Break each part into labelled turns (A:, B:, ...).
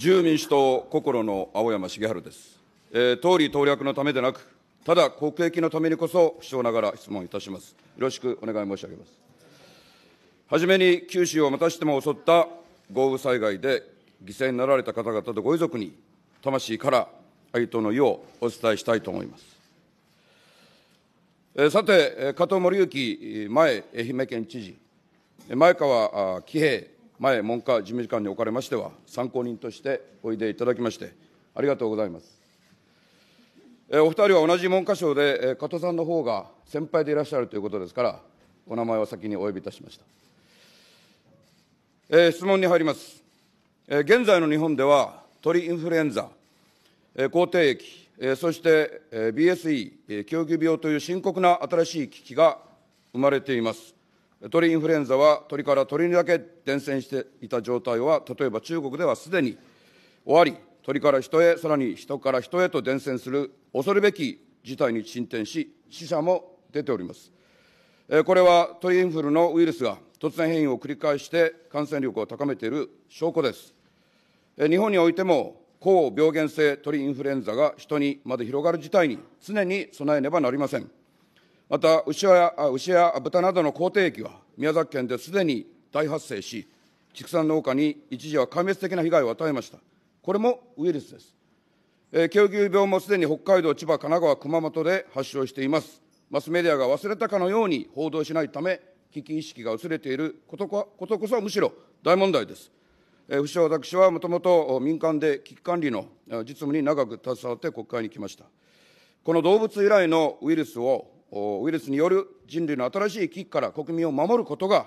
A: 自由民主党心の青山茂春です。えー、党利党略のためでなく、ただ国益のためにこそ、不詳ながら質問いたします。よろしくお願い申し上げます。はじめに九州をまたしても襲った豪雨災害で犠牲になられた方々とご遺族に、魂から哀悼の意をお伝えしたいと思います。えー、さて、加藤森幸前愛媛県知事、前川喜平前、文科事務次官におかれましては、参考人としておいでいただきまして、ありがとうございます。お二人は同じ文科省で、加藤さんの方が先輩でいらっしゃるということですから、お名前を先にお呼びいたしました。え質問に入ります。え現在の日本では、鳥インフルエンザ、え口蹄疫、えそして、え BSE、えー、狂牛病という深刻な新しい危機が生まれています。鳥インフルエンザは鳥から鳥にだけ伝染していた状態は、例えば中国ではすでに終わり、鳥から人へ、さらに人から人へと伝染する恐るべき事態に進展し、死者も出ております。これは鳥インフルのウイルスが突然変異を繰り返して感染力を高めている証拠です。日本においても、高病原性鳥インフルエンザが人にまで広がる事態に常に備えねばなりません。また牛や牛や豚などの口蹄疫は宮崎県ですでに大発生し、畜産農家に一時は壊滅的な被害を与えました。これもウイルスです。えー、狂牛病もすでに北海道、千葉、神奈川、熊本で発症しています。マスメディアが忘れたかのように報道しないため、危機意識が薄れていることことこそむしろ大問題です。えー、不詳私はもともと民間で危機管理の実務に長く携わって国会に来ました。この動物由来のウイルスをウイルスによる人類の新しい危機から国民を守ることが、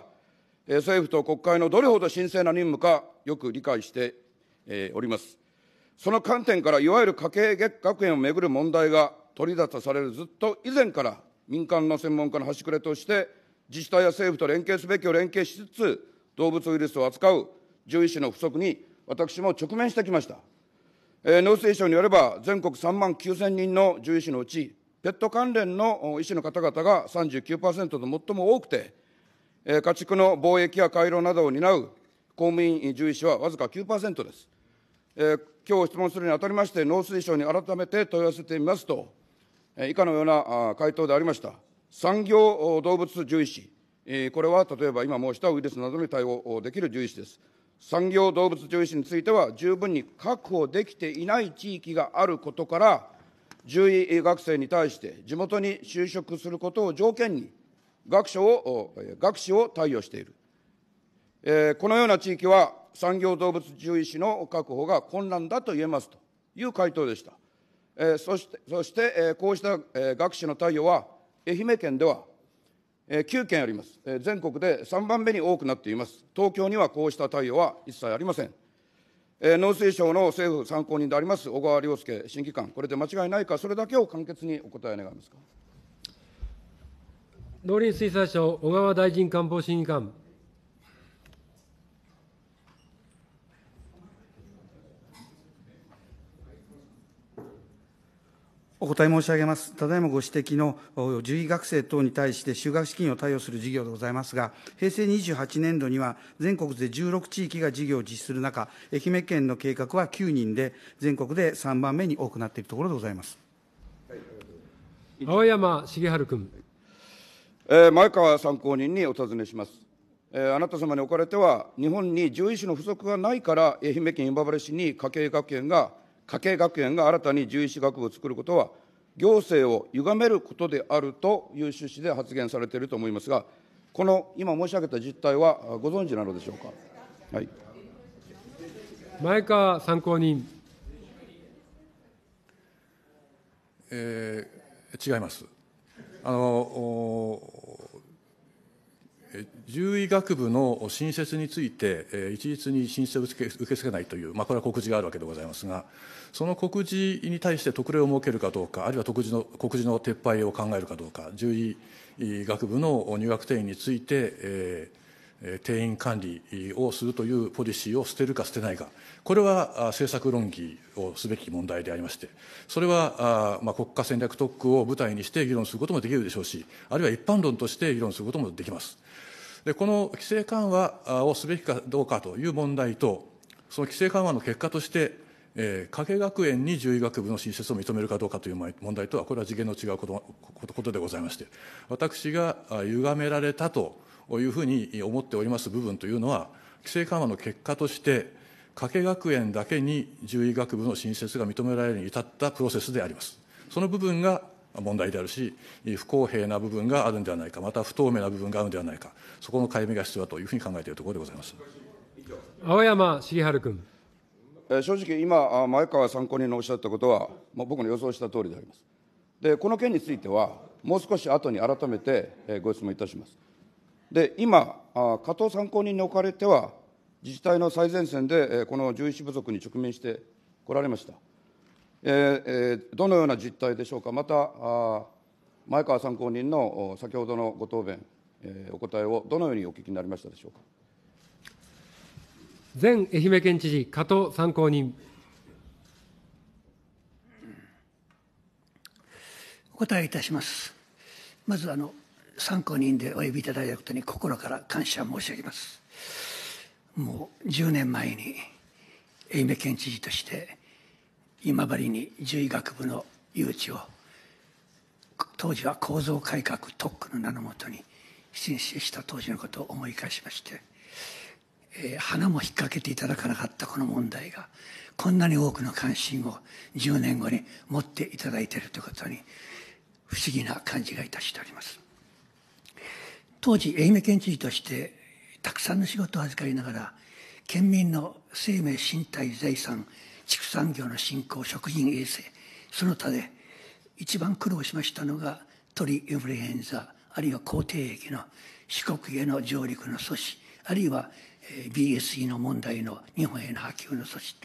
A: 政府と国会のどれほど神聖な任務か、よく理解しております。その観点から、いわゆる家計月園をめぐる問題が取り沙汰されるずっと以前から、民間の専門家の端くれとして、自治体や政府と連携すべきを連携しつつ、動物ウイルスを扱う獣医師の不足に私も直面してきました。えー、農水省によれば、全国3万9000人の獣医師のうち、ペット関連の医師の方々が39%と最も多くて、家畜の貿易や回廊などを担う公務員獣医師はわずか9%です。え今日質問するにあたりまして、農水省に改めて問い合わせてみますと、え以下のような回答でありました。産業動物獣医師、えこれは例えば今申したウイルスなどに対応できる獣医師です。産業動物獣医師については、十分に確保できていない地域があることから、獣医学生に対して地元に就職することを条件に学所を学士を貸与している、えー、このような地域は産業動物獣医師の確保が困難だと言えますという回答でした、えー、そしてそして、えー、こうした、えー、学士の貸与は愛媛県では、えー、9件あります、えー、全国で3番目に多くなっています東京にはこうした貸与は一切ありませんえー、農水省の政府参考人であります小川亮介審議官、これで間違いないか、それだけを簡潔にお答え願いますか農林水
B: 産省、小川大臣官房審議官。
A: お答え申し上げます。ただいまご指摘の獣医学生等に対して就学資金を貸与する事業でございますが、平成28年度には全国で16地域が事業を実施する中、愛媛県の計画は9人で、全国で3番目に多くなっているところでございます。青山茂春君。えー、前川参考人にお尋ねします。えー、あなた様におかれては、日本に獣医師の不足がないから、愛媛県今治市に家計学園が家計学園が新たに獣医師学部を作ることは、行政を歪めることであるという趣旨で発言されていると思いますが、この今申し上げた実態はご存知なのでしょうか。はい、
B: 前川参考人。えー、違います。あの
C: 獣医学部の新設について、一律に申請を受け付けないという、まあ、これは告示があるわけでございますが、その告示に対して特例を設けるかどうか、あるいは告示の告示の撤廃を考えるかどうか、獣医学部の入学定員について、えー、定員管理をするというポリシーを捨てるか捨てないか、これは政策論議をすべき問題でありまして、それはまあ国家戦略特区を舞台にして議論することもできるでしょうし、あるいは一般論として議論することもできます。でこの規制緩和をすべきかどうかという問題と、その規制緩和の結果として、えー、加計学園に獣医学部の新設を認めるかどうかという問題とは、これは次元の違うことでございまして、私が歪められたというふうに思っております部分というのは、規制緩和の結果として、加計学園だけに獣医学部の新設が認められるに至ったプロセスであります。その部分が問題であるし、不公平な部分があるんではないか、また不透
A: 明な部分があるんではないか、そこの解明が必要だというふうに考えているところでございます
B: 青山繁晴君。
A: 正直、今、前川参考人のおっしゃったことは、僕の予想した通りであります。で、この件については、もう少し後に改めてご質問いたします。で、今、加藤参考人におかれては、自治体の最前線でこの獣医師不足に直面してこられました。えー、どのような実態でしょうか、また、前川参考人の先ほどのご答弁、えー、お答えをどのようにお聞きになりましたでしょうか。前
B: 愛媛県知事、加藤参考人。
D: お答えいたします。まずあの参考人でお呼びいただいたことに心から感謝申し上げます。もう10年前に愛媛県知事として今治に獣医学部の誘致を当時は構造改革特区の名のもとに申請した当時のことを思い返しまして、えー、花も引っ掛けていただかなかったこの問題がこんなに多くの関心を10年後に持っていただいているということに不思議な感じがいたしております。当時愛媛県知事としてたくさんの仕事を預かりながら県民の生命身体財産畜産業の振興食品衛生その他で一番苦労しましたのが鳥インフルエンザあるいは口蹄疫の四国への上陸の阻止あるいは BSE の問題の日本への波及の阻止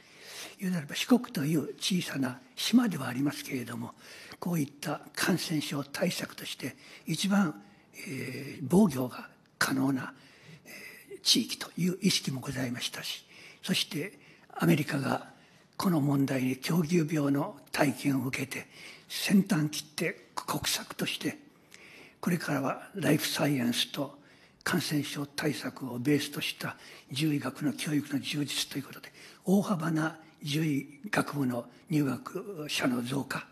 D: 言うならば四国という小さな島ではありますけれどもこういった感染症対策として一番、えー、防御が可能な、えー、地域という意識もございましたしそしてアメリカがこの問題に狂牛病の体験を受けて先端切って国策としてこれからはライフサイエンスと感染症対策をベースとした獣医学の教育の充実ということで大幅な獣医学部の入学者の増加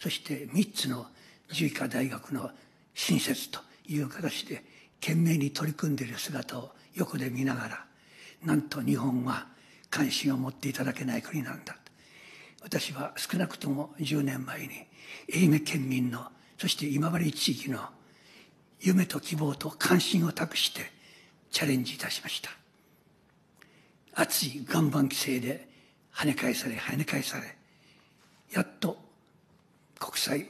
D: そして3つの獣医科大学の新設という形で懸命に取り組んでいる姿を横で見ながらなんと日本は関心を持っていただけない国なんだ私は少なくとも10年前に愛媛県民のそして今治地域の夢と希望と関心を託してチャレンジいたしました熱い岩盤規制で跳ね返され跳ね返されやっと国際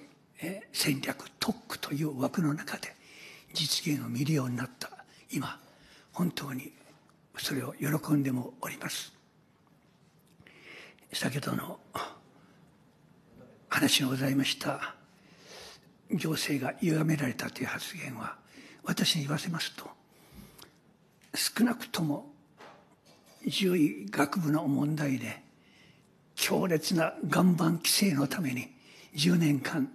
D: 戦略特区という枠の中で実現を見るようになった今本当にそれを喜んでもおります先ほどの話のございました行政が歪められたという発言は私に言わせますと少なくとも獣医学部の問題で強烈な岩盤規制のために10年間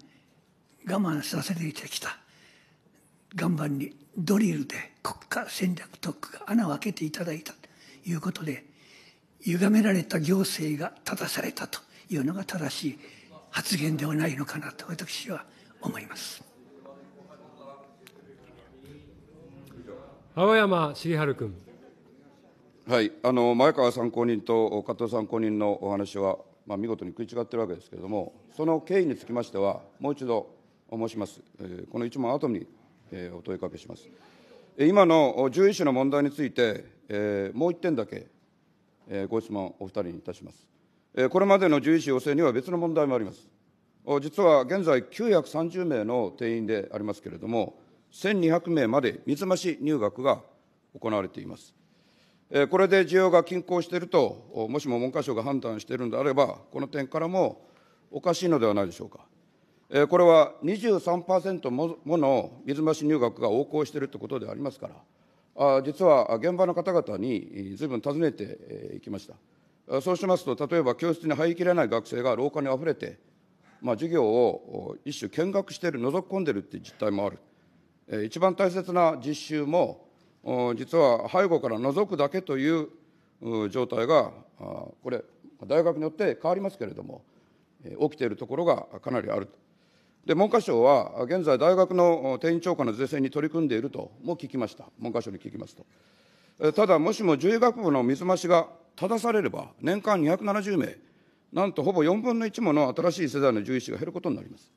D: 我慢させてきた岩盤にドリルで国家戦略特区が穴を開けていただいたということで歪められた行政が正されたというのが正しい発言ではないのかなと私は思います。
B: 青山繁晴君。
A: はい、あの前川参考人と加藤参考人のお話は、まあ、見事に食い違っているわけですけれども、その経緯につきましては、もう一度申します、えー、この一問後に、えー、お問いかけします。今の獣医師の問題について、えー、もう一点だけえご質問お二人にいたします。えこれまでの獣医師要請には別の問題もあります。実は現在930名の定員でありますけれども、1200名まで水増し入学が行われています。これで需要が均衡していると、もしも文科省が判断しているのであれば、この点からもおかしいのではないでしょうか。これは23%もの水増し入学が横行しているということでありますから、実は現場の方々にずいぶん尋ねていきました。そうしますと、例えば教室に入りきれない学生が廊下にあふれて、まあ、授業を一種見学している、覗き込んでいるという実態もある。一番大切な実習も、実は背後から覗くだけという状態が、これ、大学によって変わりますけれども、起きているところがかなりあると。で文科省は、現在、大学の定員超過の是正に取り組んでいるとも聞きました、文科省に聞きますと。ただ、もしも獣医学部の水増しが正されれば、年間270名、なんとほぼ4分の1もの新しい世代の獣医師が減ることになります。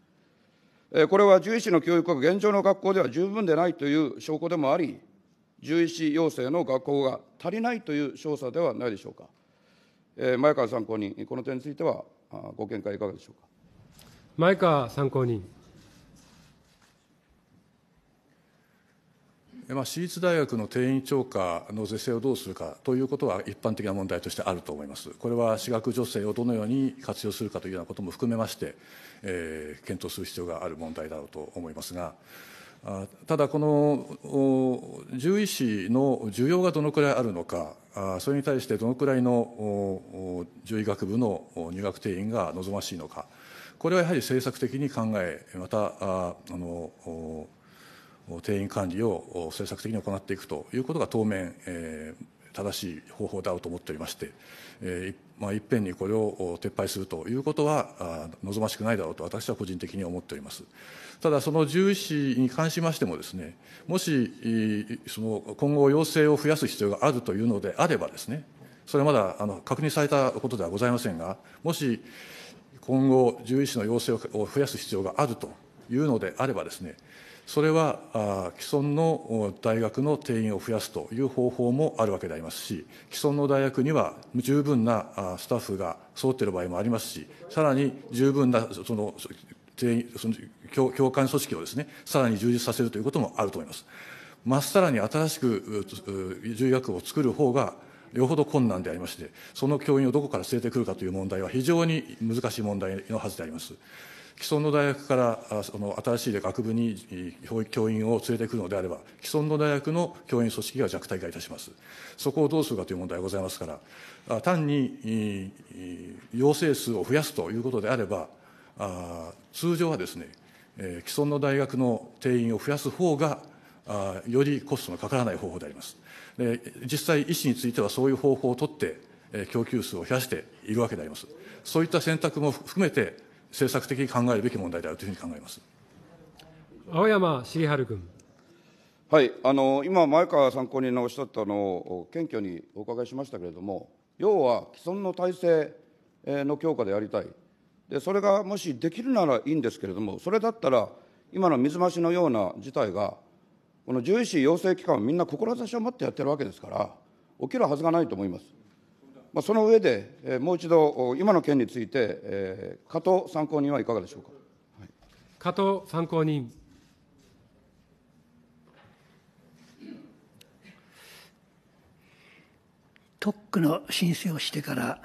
A: これは獣医師の教育が現状の学校では十分でないという証拠でもあり、獣医師養成の学校が足りないという調査ではないでしょうか。前川参考人、この点についてはご見解いかがでしょうか。
B: 前川参考人。
C: まあ、私立大学の定員超過の是正をどうするかということは一般的な問題としてあると思います。これは私学助成をどのように活用するかというようなことも含めまして、えー、検討する必要がある問題だろうと思いますが、ただ、この獣医師の需要がどのくらいあるのか、それに対してどのくらいの獣医学部の入学定員が望ましいのか。これはやはり政策的に考え、また、あの定員管理を政策的に行っていくということが当面、えー、正しい方法だろうと思っておりまして、えーまあ、いっぺんにこれを撤廃するということは望ましくないだろうと私は個人的に思っておりますただその獣医師に関しましてもですねもしその今後要請を増やす必要があるというのであればですねそれはまだあの確認されたことではございませんがもし今後、獣医師の要請を増やす必要があるというのであればですね、それは既存の大学の定員を増やすという方法もあるわけでありますし、既存の大学には十分なスタッフが揃っている場合もありますし、さらに十分なその定員その教教組織をですね、さらに充実させるということもあると思います。まっさらに新しく獣医学を作る方がよほど困難でありまして、その教員をどこから連れてくるかという問題は非常に難しい問題のはずであります。既存の大学からその新しい学部に教員を連れてくるのであれば、既存の大学の教員組織が弱体化いたします。そこをどうするかという問題がございますから、単に陽性数を増やすということであれば、通常はですね、既存の大学の定員を増やす方が、よりコストのかからない方法であります。実際、医師についてはそういう方法を取って、供給数を増やしているわけであります。そういった選択も含めて、政策的に考えるべ
A: き問題であるというふうに考えます。
B: 青山繁晴君。
A: はい、あの今、前川参考人のおっしゃったのを謙虚にお伺いしましたけれども、要は既存の体制の強化でやりたい、でそれがもしできるならいいんですけれども、それだったら、今の水増しのような事態がこの獣医師養成機関はみんな志を持ってやってるわけですから、起きるはずがないと思います。まあ、その上で、えー、もう一度、今の件について、えー、加藤参考人はいかがでしょうか。は
B: い、加藤参考人。
D: 特区の申請をしてから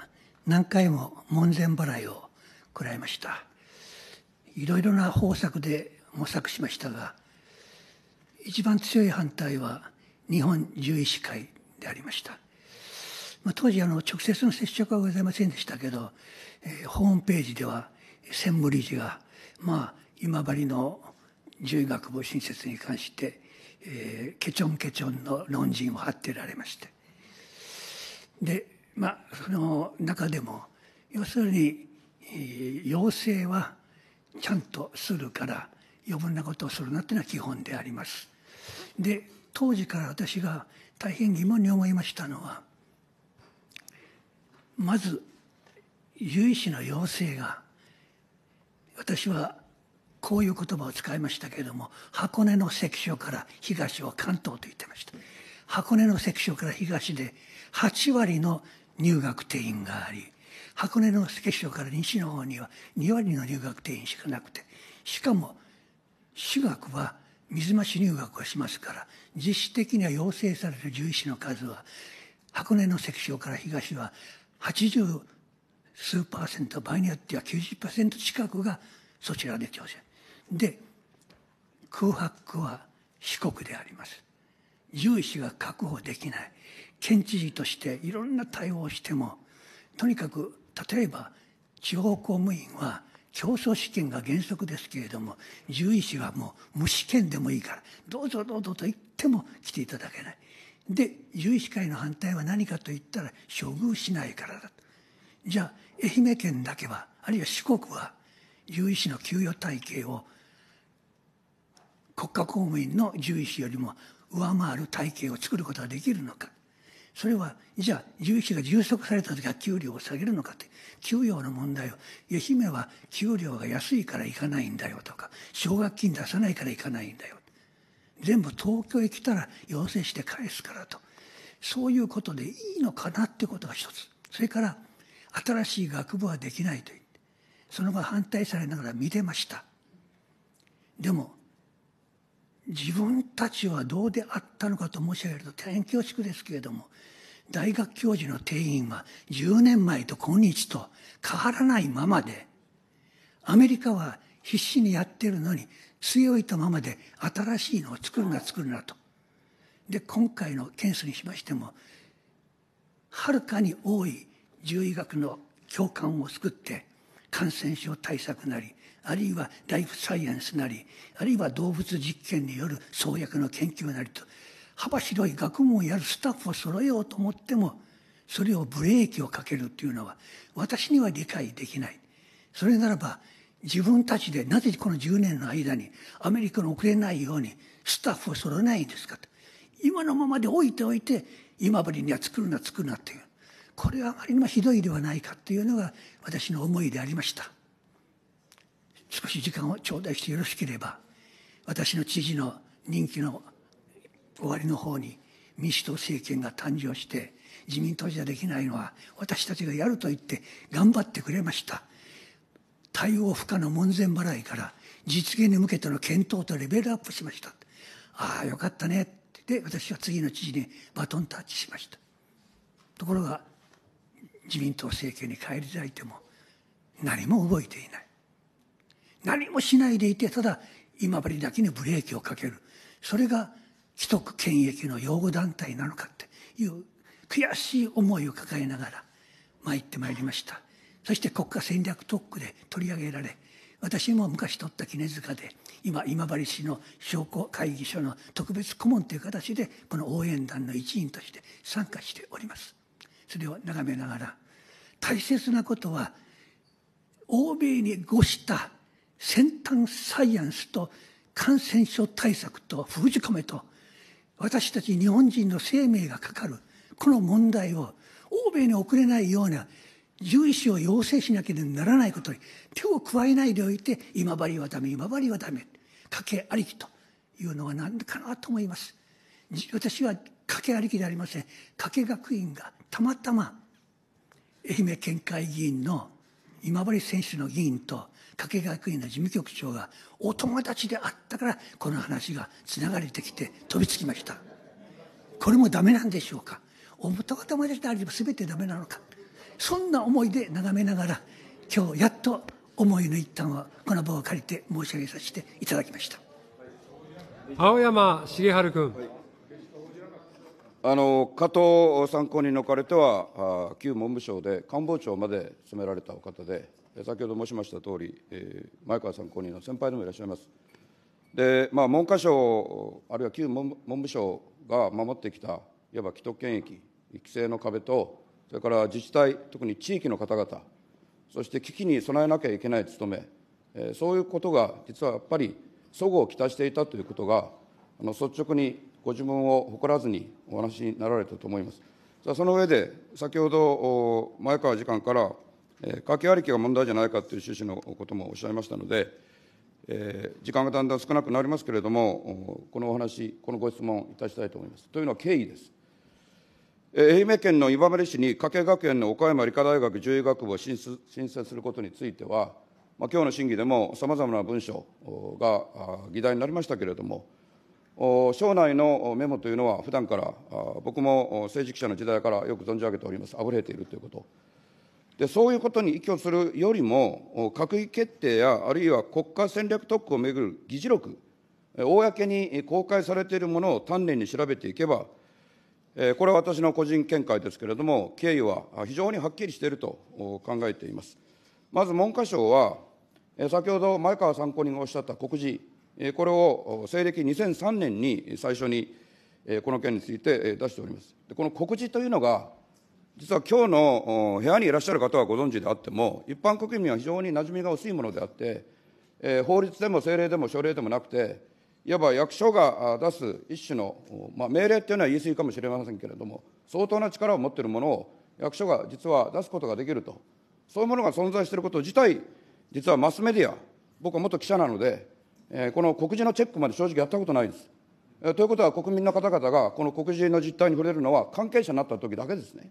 D: 何回も門前払いを食らいました。いろいろな方策で模索しましたが、一番強い反対は日本獣医師会でありました。まあ、当時あの直接の接触はございませんでしたけど、えー、ホームページでは専務理事が、まあ、今治の獣医学部新設に関して、えー、ケチョンケチョンの論陣を張ってられましてで、まあ、その中でも要するに、えー、要請はちゃんとするから余分なことをするなっていうのは基本であります。で当時から私が大変疑問に思いましたのはまず有意志の要請が私はこういう言葉を使いましたけれども箱根の関所から東を関東と言ってました箱根の関所から東で8割の入学定員があり箱根の関所から西の方には2割の入学定員しかなくてしかも私学は水増し入学をしますから実質的には要請される獣医師の数は箱根の関所から東は80数パーセント場合によっては90パーセント近くがそちらで調整で空白は四国であります獣医師が確保できない県知事としていろんな対応をしてもとにかく例えば地方公務員は競争試験が原則ですけれども獣医師はもう無試験でもいいからどうぞどうぞと言っても来ていただけないで獣医師会の反対は何かと言ったら処遇しないからだとじゃあ愛媛県だけはあるいは四国は獣医師の給与体系を国家公務員の獣医師よりも上回る体系を作ることができるのかそれはじゃあ獣医師が充足された時は給料を下げるのかって給料の問題を愛媛は給料が安いから行かないんだよとか奨学金出さないから行かないんだよ全部東京へ来たら要請して返すからとそういうことでいいのかなってことが一つそれから新しい学部はできないと言ってその後反対されながら見てましたでも自分たちはどうであったのかと申し上げると大変恐縮ですけれども大学教授の定員は10年前と今日と変わらないままでアメリカは必死にやってるのに強いたままで新しいのを作るな作るなと。で今回のケースにしましてもはるかに多い獣医学の共感を作って感染症対策なりあるいはライフサイエンスなりあるいは動物実験による創薬の研究なりと幅広い学問をやるスタッフを揃えようと思ってもそれをブレーキをかけるというのは私には理解できない。それならば自分たちでなぜこの10年の間にアメリカの遅れないようにスタッフを揃えないんですかと今のままで置いておいて今治には作るな作るなというこれはあまりにもひどいではないかというのが私の思いでありました。少し時間を頂戴してよろしければ私の知事の任期の終わりの方に民主党政権が誕生して自民党じゃできないのは私たちがやると言って頑張ってくれました対応不可の門前払いから実現に向けての検討とレベルアップしましたああよかったねって私は次の知事にバトンタッチしましたところが自民党政権に返り咲いても何も動いていない何もしないでいて、ただ今治だけにブレーキをかける。それが既得権益の擁護団体なのかっていう悔しい思いを抱えながら参ってまいりました。そして国家戦略特区で取り上げられ、私も昔取った絹塚で、今、今治市の商工会議所の特別顧問という形で、この応援団の一員として参加しております。それを眺めながら、大切なことは、欧米に誤した先端サイエンスと感染症対策と封じ込めと私たち日本人の生命がかかるこの問題を欧米に遅れないような獣医師を要請しなければならないことに手を加えないでおいて今治はダメ今治はダメ賭けありきというのは何かなと思います私は賭けありきでありません賭け学院がたまたま愛媛県会議員の今治選手の議員と加計学院の事務局長がお友達であったからこの話がつながれてきて飛びつきましたこれもダメなんでしょうかお友達であれば全てダメなのかそんな思いで眺めながら今日やっと思いの一端をこの場を借りて申し上げさせていただきました
B: 青山茂春君、はい
A: あの加藤参考人の彼とは旧文部省で官房長まで務められたお方で先ほど申しましたとおり、えー、前川参考人の先輩でもいらっしゃいます。で、まあ、文科省、あるいは旧文部省が守ってきた、いわば既得権益、規制の壁と、それから自治体、特に地域の方々、そして危機に備えなきゃいけない務め、えー、そういうことが実はやっぱり、そごをきたしていたということが、あの率直にご自分を誇らずにお話になられたと思います。その上で、先ほど前川次官から家計ありきが問題じゃないかという趣旨のこともおっしゃいましたので、えー、時間がだんだん少なくなりますけれども、このお話、このご質問いたしたいと思います。というのは経緯です。えー、愛媛県の今治市に加計学園の岡山理科大学獣医学部を新設することについては、まあ、今日の審議でもさまざまな文書が議題になりましたけれども、省内のメモというのは、普段から僕も政治記者の時代からよく存じ上げております、あぶれているということ。でそういうことに依拠するよりも、閣議決定や、あるいは国家戦略特区をめぐる議事録、公に公開されているものを丹念に調べていけば、これは私の個人見解ですけれども、経緯は非常にはっきりしていると考えています。まず文科省は、先ほど前川参考人がおっしゃった告示、これを西暦2003年に最初にこの件について出しております。この告示というのが実は今日の部屋にいらっしゃる方はご存知であっても、一般国民は非常に馴染みが薄いものであって、えー、法律でも政令でも省令でもなくて、いわば役所が出す一種の、まあ、命令というのは言い過ぎかもしれませんけれども、相当な力を持っているものを役所が実は出すことができると、そういうものが存在していること自体、実はマスメディア、僕は元記者なので、えー、この告示のチェックまで正直やったことないです。えということは、国民の方々がこの告示の実態に触れるのは、関係者になった時だけですね。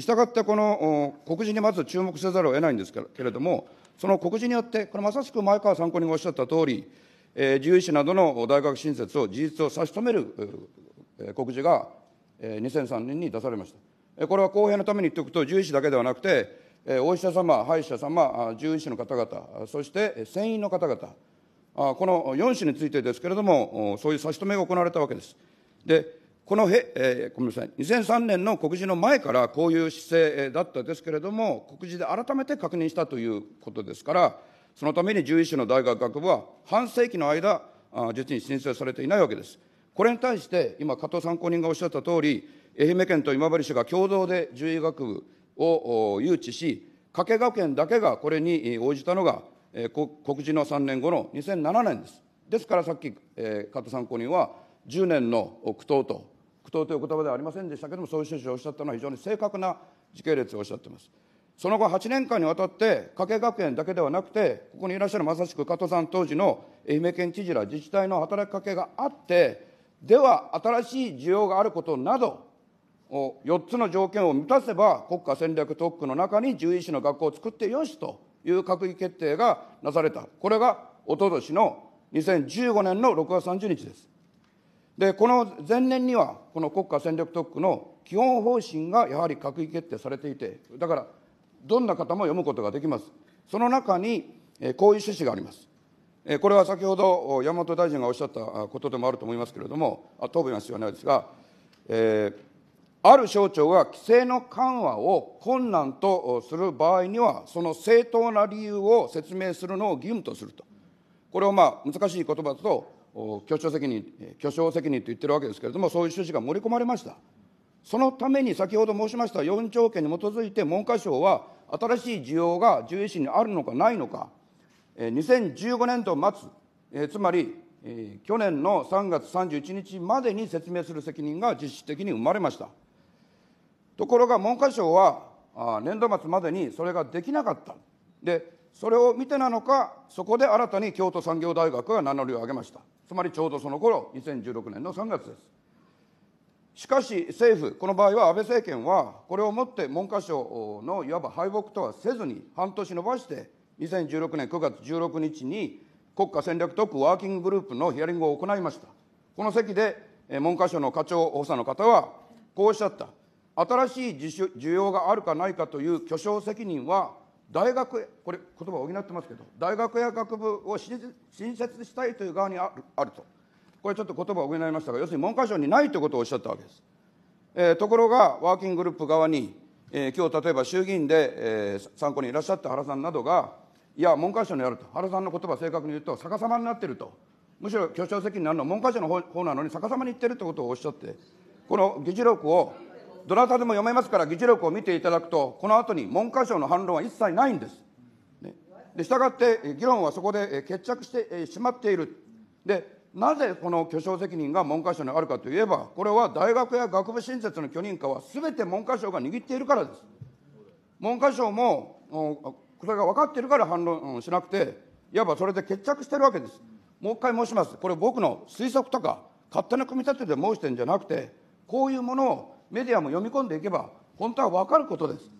A: したがって、この告示にまず注目せざるを得ないんですけれども、その告示によって、これまさしく前川参考人がおっしゃったとおり、えー、獣医師などの大学新設を事実を差し止める、えー、告示が、えー、2003年に出されました。これは公平のために言っておくと、獣医師だけではなくて、えー、お医者様、歯医者様、獣医師の方々、そして船員の方々、この4種についてですけれども、そういう差し止めが行われたわけです。でこのへ、えー、ごめんなさい、2003年の告示の前からこういう姿勢だったですけれども、告示で改めて確認したということですから、そのために獣医師の大学学部は、半世紀の間、実に申請されていないわけです。これに対して、今、加藤参考人がおっしゃったとおり、愛媛県と今治市が共同で獣医学部を誘致し、掛川県だけがこれに応じたのが、えー、告示の3年後の2007年です。ですからさっき、えー、加藤参考人は、10年の苦闘と苦闘という言葉ではありませんでしたけれどもそういう趣旨をおっしゃったのは非常に正確な時系列をおっしゃっていますその後8年間にわたって加計学園だけではなくてここにいらっしゃるまさしく加藤さん当時の愛媛県知事ら自治体の働きかけがあってでは新しい需要があることなど4つの条件を満たせば国家戦略特区の中に獣医師の学校を作ってよしという閣議決定がなされたこれがおととしの2015年の6月30日ですで、この前年には、この国家戦略特区の基本方針がやはり閣議決定されていて、だから、どんな方も読むことができます。その中に、こういう趣旨があります。これは先ほど山本大臣がおっしゃったことでもあると思いますけれども、答弁は必要ないですが、えー、ある省庁が規制の緩和を困難とする場合には、その正当な理由を説明するのを義務とすると、これをまあ難しい言葉だと、挙手責任、挙手責任と言ってるわけですけれども、そういう趣旨が盛り込まれました。そのために先ほど申しました4条件に基づいて文科省は新しい需要が獣医師にあるのかないのか、2015年度末、えつまり、え去年の3月31日までに説明する責任が実質的に生まれました。ところが文科省はあ年度末までにそれができなかった。で、それを見てなのか、そこで新たに京都産業大学が名乗りを上げました。つまりちょうどその頃2016年の3月ですしかし政府この場合は安倍政権はこれをもって文科省のいわば敗北とはせずに半年延ばして2016年9月16日に国家戦略特区ワーキンググループのヒアリングを行いましたこの席で文科省の課長補佐の方はこうおっしゃった新しい需要があるかないかという巨匠責任は大学これ言葉を補ってますけど大学や学部を新設したいという側にあるあるとこれちょっと言葉を補いましたが要するに文科省にないということをおっしゃったわけです、えー、ところがワーキンググループ側に、えー、今日例えば衆議院で、えー、参考にいらっしゃった原さんなどがいや文科省にあると原さんの言葉正確に言うと逆さまになっているとむしろ挙証責任になるのは文科省の方なのに逆さまに言ってるということをおっしゃってこの議事録をどなたでも読めますから議事録を見ていただくとこの後に文科省の反論は一切ないんです、ね、でしたがって議論はそこで決着してしまっているでなぜこの巨匠責任が文科省にあるかといえばこれは大学や学部新設の許認可はすべて文科省が握っているからです文科省もそれが分かっているから反論しなくていわばそれで決着してるわけですもう一回申しますこれ僕の推測とか勝手な組み立てで申してるんじゃなくてこういうものをメディアも読み込んでいけば、本当は分かることです。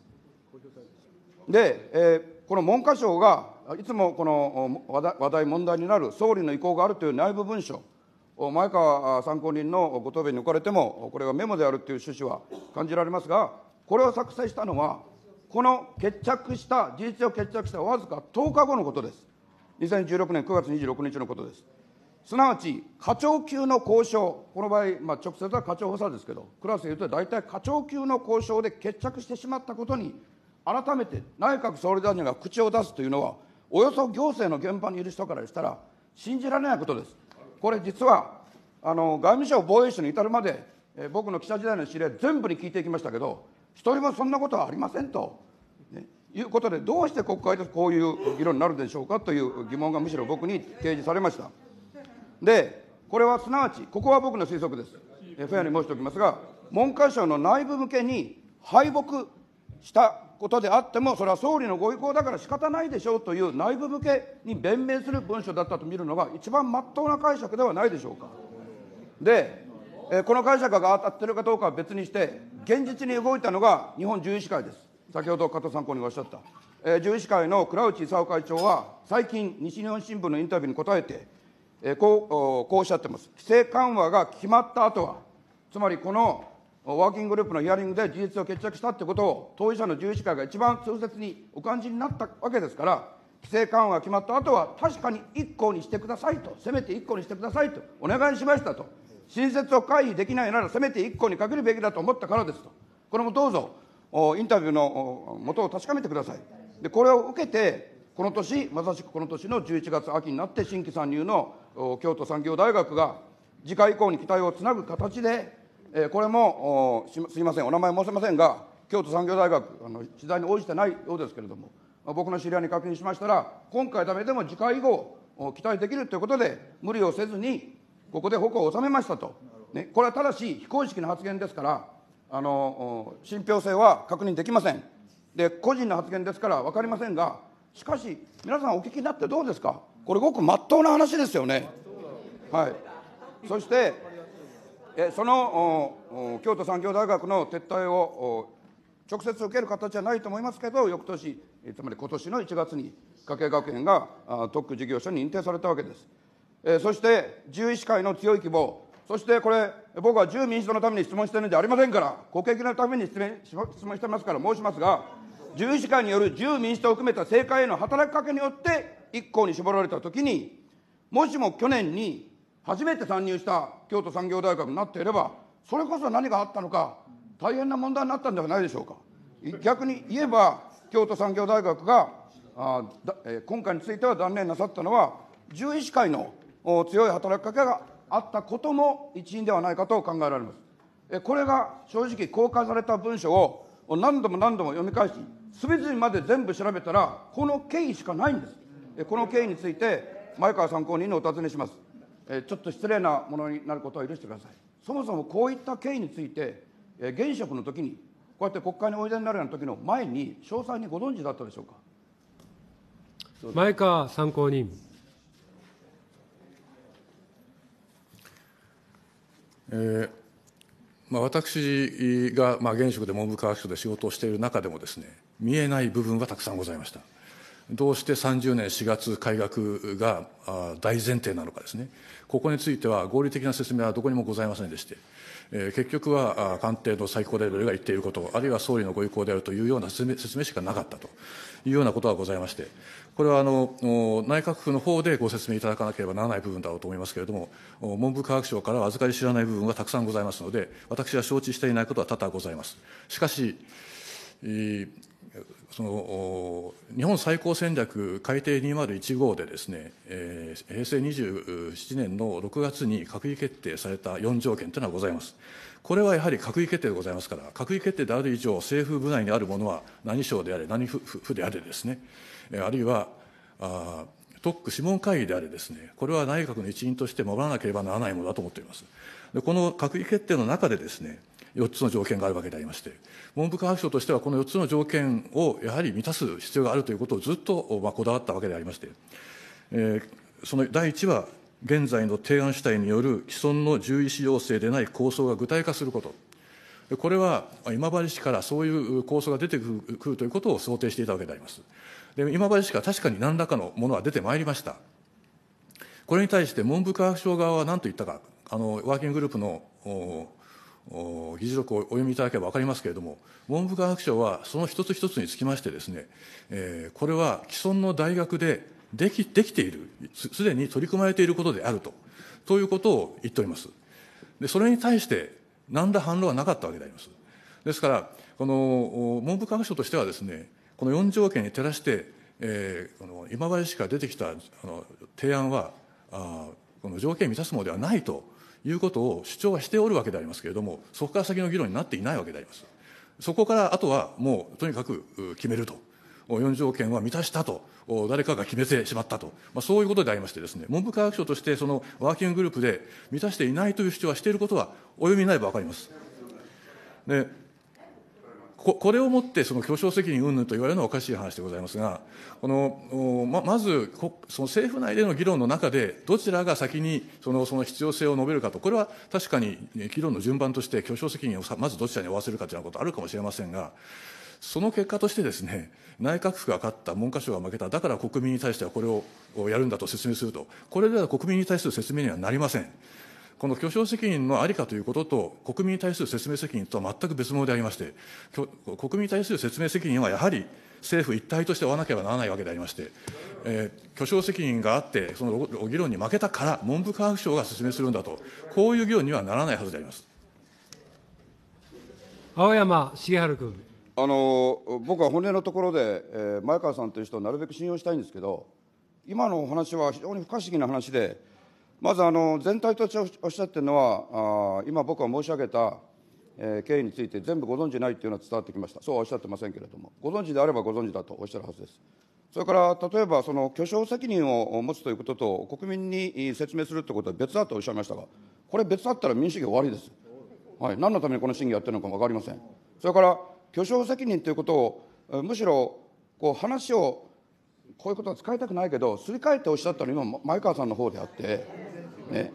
A: で、えー、この文科省がいつもこの話題、問題になる総理の意向があるという内部文書、前川参考人のご答弁におかれても、これがメモであるという趣旨は感じられますが、これを作成したのは、この決着した、事実を決着したわずか10日後のことです。2016年9月26日のことです。すなわち課長級の交渉、この場合、まあ、直接は課長補佐ですけど、クラスで言うと大体課長級の交渉で決着してしまったことに、改めて内閣総理大臣が口を出すというのは、およそ行政の現場にいる人からしたら、信じられないことです。これ実はあの外務省防衛省に至るまで、え僕の記者時代の指令、全部に聞いていきましたけど一人もそんなことはありませんと、いうことでどうして国会でこういう議論になるでしょうかという疑問がむしろ僕に提示されました。で、これはすなわち、ここは僕の推測です。えフェアに申しておきますが、文科省の内部向けに敗北したことであっても、それは総理のご意向だから仕方ないでしょうという内部向けに弁明する文書だったと見るのが、一番まっとうな解釈ではないでしょうか。で、えこの解釈が当たってるかどうかは別にして、現実に動いたのが日本獣医師会です。先ほど加藤参考におっしゃった。え獣医師会の倉内功会長は、最近、西日本新聞のインタビューに答えて、えこうこうおっしゃってます、規制緩和が決まった後は、つまりこのワーキンググループのヒアリングで事実を決着したってことを、当事者の獣医師会が一番痛切にお感じになったわけですから、規制緩和が決まった後は、確かに1項にしてくださいと、せめて1項にしてくださいと、お願いしましたと、新設を回避できないなら、せめて1項にかけるべきだと思ったからですと、これもどうぞ、インタビューの元を確かめてください。でこれを受けてこの年、まさしくこの年の11月秋になって新規参入の京都産業大学が次回以降に期待をつなぐ形で、これもすみません、お名前申せませんが、京都産業大学、あの取材に応じてないようですけれども、僕の知り合いに確認しましたら、今回だめでも次回以降、期待できるということで、無理をせずに、ここで矛を収めましたと、ね、これはただし、非公式の発言ですから、あの信憑性は確認できません。で個人の発言ですから分かりませんが、しかし皆さんお聞きになってどうですかこれごくまっとうな話ですよねはいそしてえその京都産業大学の撤退を直接受ける形じゃないと思いますけど翌年つまり今年の1月に加計学園が特区事業所に認定されたわけです、えそして獣医師会の強い希望そしてこれ僕は自由民主党のために質問してるんじゃありませんから国益のために質問してますから申しますが自由主会による自由民主党を含めた政界への働きかけによって一項に絞られたときに、もしも去年に初めて参入した京都産業大学になっていれば、それこそ何があったのか、大変な問題になったんではないでしょうか。逆に言えば、京都産業大学があだ、えー、今回については断念なさったのは、獣医師会の強い働きかけがあったことも一因ではないかと考えられます。これが正直公開された文書を何度も何度も読み返しすべてまで全部調べたらこの経緯しかないんですこの経緯について前川参考人にお尋ねしますちょっと失礼なものになることは許してくださいそもそもこういった経緯について現職の時にこうやって国会においでになるような時の前に詳細にご存知だったでしょうか
B: 前川参考人えー
C: まあ、私が、まあ、現職で文部科学省で仕事をしている中でもですね、見えない部分はたくさんございました。どうして30年4月改革が大前提なのかですね、ここについては合理的な説明はどこにもございませんでして、え結局は官邸の最高レベルが言っていること、あるいは総理のご意向であるというような説明説明しかなかったというようなことがございまして、これはあの内閣府の方でご説明いただかなければならない部分だろうと思いますけれども、文部科学省からは預かり知らない部分がたくさんございますので、私は承知していないことは多々ございます。しかし、えーその日本最高戦略改定2015でですね、えー、平成27年の6月に閣議決定された4条件というのはございます。これはやはり閣議決定でございますから、閣議決定である以上、政府部内にあるものは何省であれ、何府府であれですね、あるいはあ特区諮問会議であれですね、これは内閣の一員として守らなければならないものだと思っております。でこの閣議決定の中でですね、4つの条件があるわけでありまして文部科学省としてはこの4つの条件をやはり満たす必要があるということをずっと、まあ、こだわったわけでありまして、えー、その第1は現在の提案主体による既存の獣医師要請でない構想が具体化すること。これは今治市からそういう構想が出てくるということを想定していたわけであります。で今治市から確かに何らかのものは出てまいりました。これに対して文部科学省側は何と言ったか、あのワーキンググループの議事録をお読みいただければ分かりますけれども、文部科学省はその一つ一つにつきましてですね、これは既存の大学でできできている、すでに取り組まれていることであると、ということを言っております。でそれに対して、何ら反論はなかったわけであります。ですから、この文部科学省としてはですね、この4条件に照らして、えー、この今治市から出てきたあの提案はあこの条件を満たすものではないということを主張はしておるわけでありますけれども、そこから先の議論になっていないわけであります。そこからあとはもうとにかく決めると。4条件は満たしたと、誰かが決めてしまったと、まあ、そういうことでありましてです、ね、文部科学省として、そのワーキンググループで満たしていないという主張はしていることは、お読みになれば分かります。でここれをもってその巨匠責任云々と言われるのはおかしい話でございますが、このままずその政府内での議論の中で、どちらが先にそのその必要性を述べるかと、これは確かに議論の順番として、巨匠責任をまずどちらに負わせるかというようなことあるかもしれませんが、その結果としてですね、内閣府が勝った、文科省が負けた、だから国民に対してはこれをやるんだと説明すると、これでは国民に対する説明にはなりません。この巨匠責任のありかということと、国民に対する説明責任とは全く別物でありまして、国民に対する説明責任はやはり政府一体として負わなければならないわけでありまして、えー、巨匠責任があって、その議論に負けたから、文部科学省が説明するんだと、こういう議論にはならないはずであります。
B: 青山茂治君
A: あの僕は本音のところで、えー、前川さんという人をなるべく信用したいんですけど、今のお話は非常に不可思議な話で、まずあの全体としておっしゃってるのは、あ今、僕が申し上げた、え経緯について全部ご存じないというのは伝わってきました、そうはおっしゃってませんけれども、ご存知であればご存知だとおっしゃるはずです。それから例えば、その巨匠責任を持つということと、国民に説明するということは別だとおっしゃいましたが、これ、別だったら民主主義終わりです。はい、何のためにこの審議やってるのかも分かりません。それから巨匠責任ということを、むしろこう話を、こういうことは使いたくないけど、すり替えておっしゃったのは今、前川さんの方であって。ね、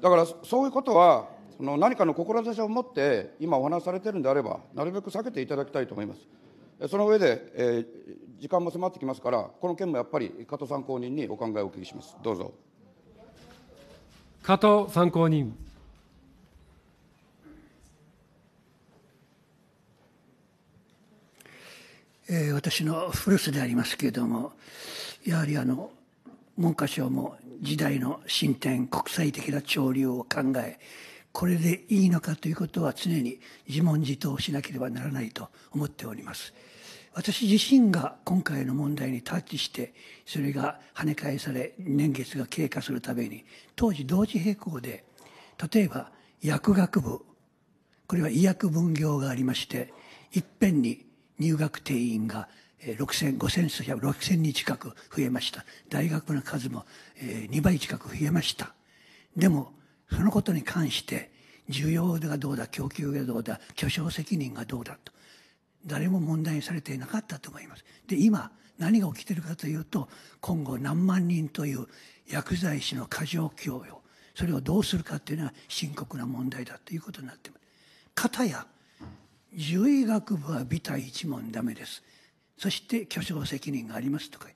A: だからそういうことはその何かの志を持って今お話されてるんであればなるべく避けていただきたいと思いますその上で、えー、時間も迫ってきますからこの件もやっぱり加藤参考人にお考えをお聞きしますどうぞ
B: 加藤参考人
D: え私の古巣でありますけれどもやはりあの文科省も時代の進展国際的な潮流を考えこれでいいのかということは常に自問自答しなければならないと思っております私自身が今回の問題にタッチしてそれが跳ね返され年月が経過するために当時同時並行で例えば薬学部これは医薬分業がありましていっぺんに入学定員が6000、5000数百、6000人近く増えました。大学の数も2倍近く増えました。でも、そのことに関して、需要がどうだ、供給がどうだ、巨匠責任がどうだと、誰も問題にされていなかったと思います。で、今、何が起きてるかというと、今後何万人という薬剤師の過剰供与、それをどうするかというのは深刻な問題だということになっています。かたや、獣医学部はビタ一問ダメです。そして巨匠責任がありますとか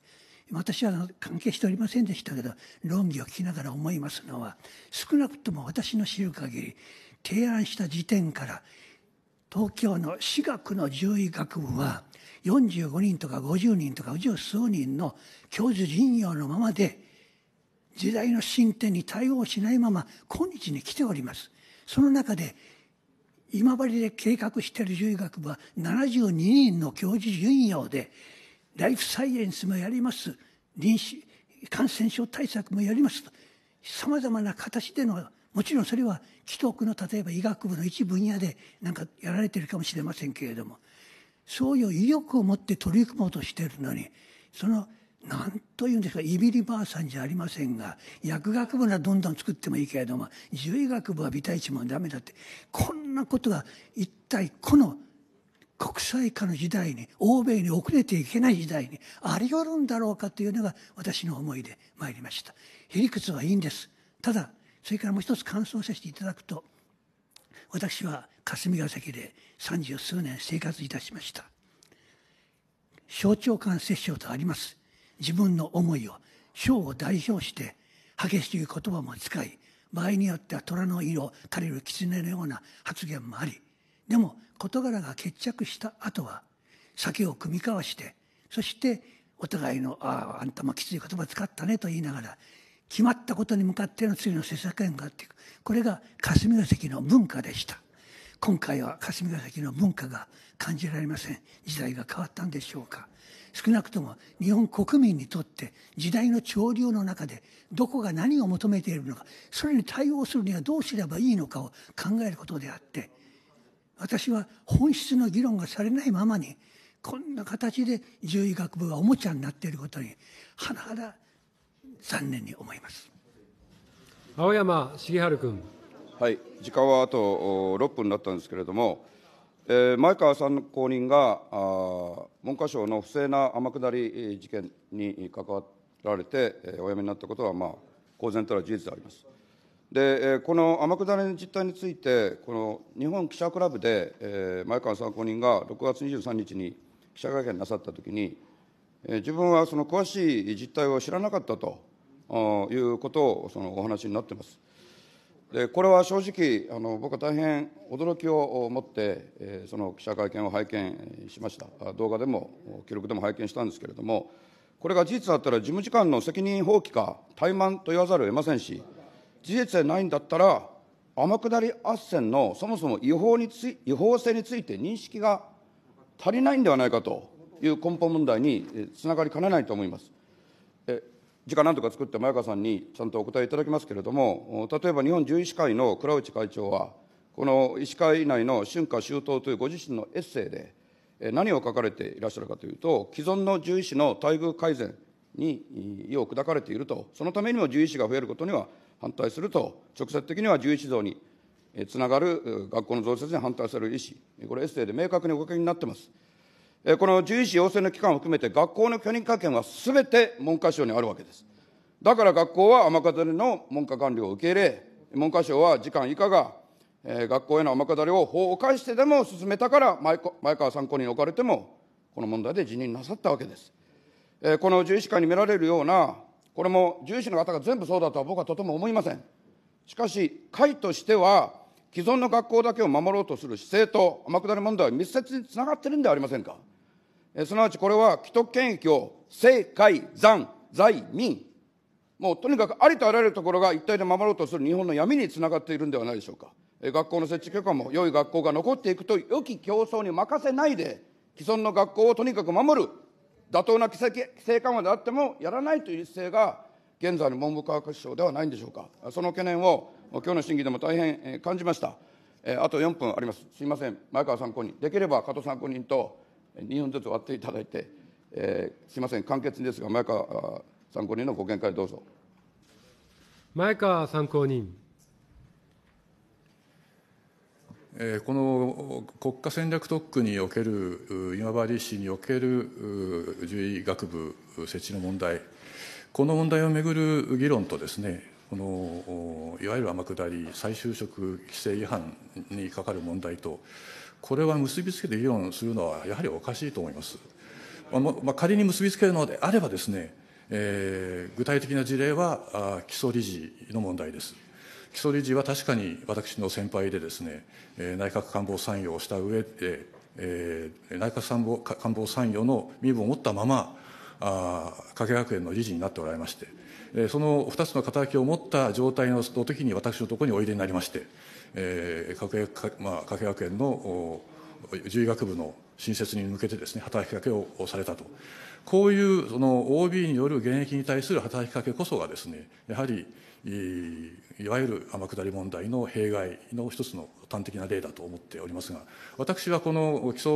D: 私は関係しておりませんでしたけど論議を聞きながら思いますのは少なくとも私の知る限り提案した時点から東京の私学の獣医学部は45人とか50人とかう宙数人の教授陣容のままで時代の進展に対応しないまま今日に来ております。その中で今治で計画している獣医学部は72人の教授巡洋で、ライフサイエンスもやります。臨死、感染症対策もやりますと。ざまな形での、もちろんそれは既得の例えば医学部の一分野でなんかやられてるかもしれませんけれども、そういう意欲を持って取り組もうとしているのに、その、なんというんですかいびりばあさんじゃありませんが薬学部ならどんどん作ってもいいけれども獣医学部は美大一も駄目だってこんなことが一体この国際化の時代に欧米に遅れていけない時代にあり得るんだろうかというのが私の思いで参りましたへりくつはいいんですただそれからもう一つ感想させていただくと私は霞が関で三十数年生活いたしました小腸管切除とあります自分の思いを章を代表して激しい言葉も使い場合によっては虎の色垂れる狐のような発言もありでも事柄が決着した後は酒を酌み交わしてそしてお互いの「あああんたもきつい言葉使ったね」と言いながら決まったことに向かっての次の政策へがあっていくこれが霞が関の文化でした今回は霞が関の文化が感じられません時代が変わったんでしょうか少なくとも日本国民にとって時代の潮流の中でどこが何を求めているのかそれに対応するにはどうすればいいのかを考えることであって私は本質の議論がされないままにこんな形で獣医学部はおもちゃになっていることにはだ残念に思います
B: 青山繁晴君。
A: はい、時間はあと6分なったんですけれども。えー、前川さん公認があ文科省の不正な天下り事件に関わられて、えー、お辞めになったことは、まあ、公然たる事実であります。で、えー、この天下りの実態について、この日本記者クラブで、えー、前川参考人が6月23日に記者会見なさったときに、えー、自分はその詳しい実態を知らなかったということをそのお話になっています。でこれは正直あの、僕は大変驚きを持って、えー、その記者会見を拝見しました、動画でも記録でも拝見したんですけれども、これが事実だったら、事務次官の責任放棄か、怠慢と言わざるを得ませんし、事実でないんだったら、天下り斡旋のそもそも違法につ違法性について認識が足りないんではないかという根本問題につながりかねないと思います。時間なんとか作って前川さんにちゃんとお答えいただきますけれども、例えば日本獣医師会の倉内会長は、この医師会内の春夏秋冬というご自身のエッセイで、何を書かれていらっしゃるかというと、既存の獣医師の待遇改善に意を砕かれていると、そのためにも獣医師が増えることには反対すると、直接的には獣医師像につながる学校の増設に反対する医師、これ、エッセイで明確にお書きになってます。この獣医師養成の期間を含めて学校の許認可権はすべて文科省にあるわけです。だから学校は雨飾りの文科官僚を受け入れ、文科省は時間以下が、えー、学校への雨飾りを法を介してでも進めたから前、前川参考人に置かれても、この問題で辞任なさったわけです。えー、この獣医師会に見られるような、これも獣医師の方が全部そうだとは僕はとても思いません。しかし、会としては、既存の学校だけを守ろうとする姿勢と天下り問題は密接につながってるんではありませんか。すなわちこれは既得権益を政界残財民もうとにかくありとあらゆるところが一体で守ろうとする日本の闇につながっているんではないでしょうか学校の設置許可も良い学校が残っていくと良き競争に任せないで既存の学校をとにかく守る妥当な規制緩和であってもやらないという姿勢が現在の文部科学省ではないんでしょうかその懸念を今日の審議でも大変感じましたあと4分ありますすいません前川参考人できれば加藤参考人と2分ずつ割っていただいて、えー、すみません、簡潔にですが、前川参考人のご見解どうぞ。
B: 前川参考人。
C: えこの国家戦略特区における今治市における獣医学部設置の問題、この問題をめぐる議論とですね、このいわゆる天下り、再就職規制違反にかかる問題と、これは結びつけて議論するのはやはりおかしいと思います。まあまあ、仮に結びつけるのであればですね、えー、具体的な事例は基礎理事の問題です。基礎理事は確かに私の先輩でですね、え内閣官房参与をした上で、えー、内閣官房官房参与の身分を持ったまま、あ加計学園の理事になっておられまして、その2つの肩書を持った状態の時に私のところにおいでになりまして、えー、核薬まあ、核薬の獣医学部の新設に向けてですね、働きかけをされたと。こういうその OB による現役に対する働きかけこそがですね、やはりいわゆる天下り問題の弊害の一つの端的な例だと思っておりますが、私はこの基礎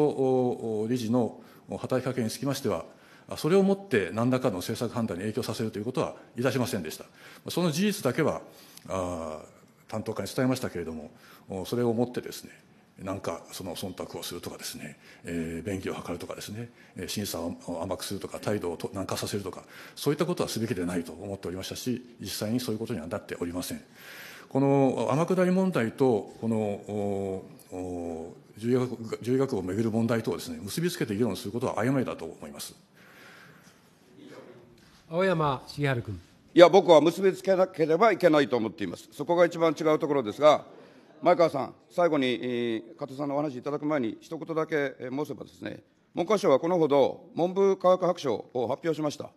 C: 理事の働きかけにつきましては、それをもって何らかの政策判断に影響させるということはいたしませんでした。その事実だけは、あ担当課に伝えましたけれどもそれをもってですねなんかその忖度をするとかですね、えー、便宜を図るとかですね審査を甘くするとか態度を軟化させるとかそういったことはすべきでないと思っておりましたし実際にそういうことにはなっておりませんこの天下り問題とこの獣医学獣医学をめぐる問題とですね結びつけて議論することは誤りだと思います
B: 青山茂春君
A: いや、僕は結びつけなければいけないと思っています。そこが一番違うところですが、前川さん、最後に、加藤さんのお話いただく前に、一言だけ申せばですね、文科省はこのほど文部科学白書を発表しました。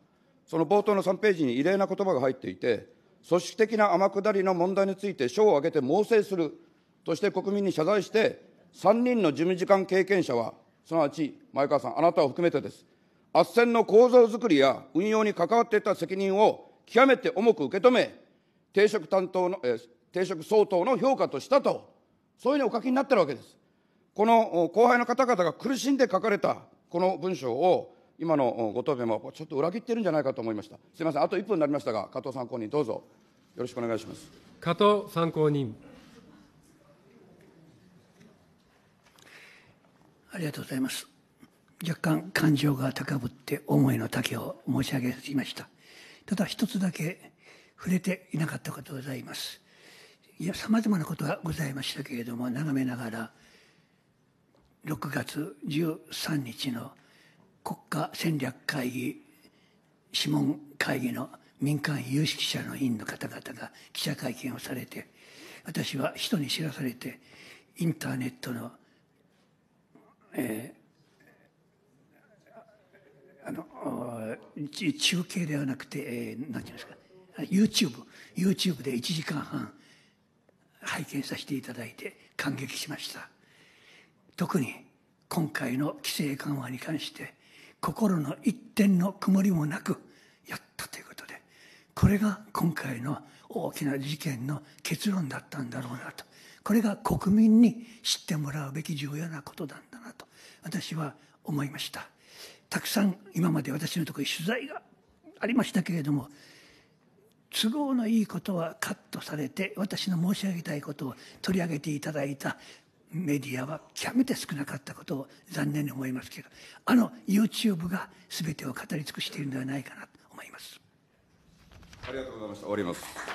A: その冒頭の3ページに異例な言葉が入っていて、組織的な天下りの問題について省を挙げて猛省するとして国民に謝罪して、3人の事務次官経験者は、すなわち前川さん、あなたを含めてです、斡旋の構造づくりや運用に関わっていた責任を極めて重く受け止め、定職担当の、え定職相当の評価としたと、そういうふうにお書きになってるわけです。この後輩の方々が苦しんで書かれたこの文章を、今のご答弁もちょっと裏切ってるんじゃないかと思いました。すみません、あと1分になりましたが、加藤参考人、どうぞよろしくお願いします。
B: 加藤参考人。
D: ありがとうございます。若干感情が高ぶって思いの丈を申し上げすぎました。ただ一つだけ触れていなかったことございます。いや、さまざまなことがございましたけれども、眺めながら、6月13日の国家戦略会議諮問会議の民間有識者の委員の方々が記者会見をされて私は人に知らされてインターネットの、えあの中継ではなくて、えー、なんていうんですか YouTube YouTube で1時間半拝見させていただいて感激しました特に今回の規制緩和に関して心の一点の曇りもなくやったということでこれが今回の大きな事件の結論だったんだろうなとこれが国民に知ってもらうべき重要なことなんだなと私は思いました。たくさん今まで私のところに取材がありましたけれども都合のいいことはカットされて私の申し上げたいことを取り上げていただいたメディアは極めて少なかったことを残念に思いますけどあの YouTube が全てを語り尽くしているのではないかなと思います。ありがとうございました。終わります。